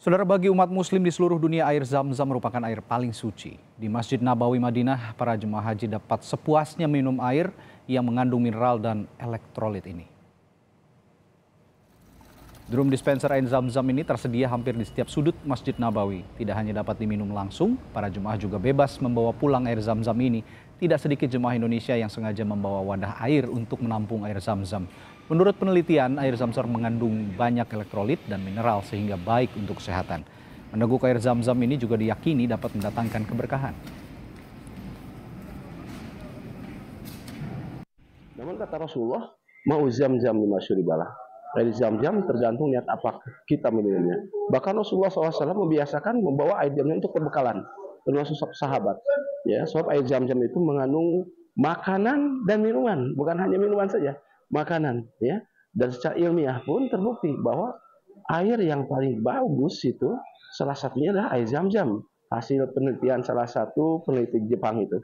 Saudara bagi umat muslim di seluruh dunia air zam-zam merupakan air paling suci. Di Masjid Nabawi Madinah, para jemaah haji dapat sepuasnya minum air yang mengandung mineral dan elektrolit ini. Drum dispenser air zam-zam ini tersedia hampir di setiap sudut Masjid Nabawi. Tidak hanya dapat diminum langsung, para jemaah juga bebas membawa pulang air zam-zam ini. Tidak sedikit jemaah Indonesia yang sengaja membawa wadah air untuk menampung air zam-zam. Menurut penelitian, air zam-zam mengandung banyak elektrolit dan mineral sehingga baik untuk kesehatan. Meneguk air zam-zam ini juga diyakini dapat mendatangkan keberkahan. Namun kata Rasulullah, mau zam-zam di masyuribalah air zam-zam tergantung niat apa kita meminumnya. Bahkan Rasulullah SAW membiasakan membawa air zam untuk perbekalan termasuk sahabat. Ya, sebab air zam-zam itu mengandung makanan dan minuman, bukan hanya minuman saja, makanan. Ya, dan secara ilmiah pun terbukti bahwa air yang paling bagus itu salah satunya adalah air zam-zam hasil penelitian salah satu peneliti Jepang itu.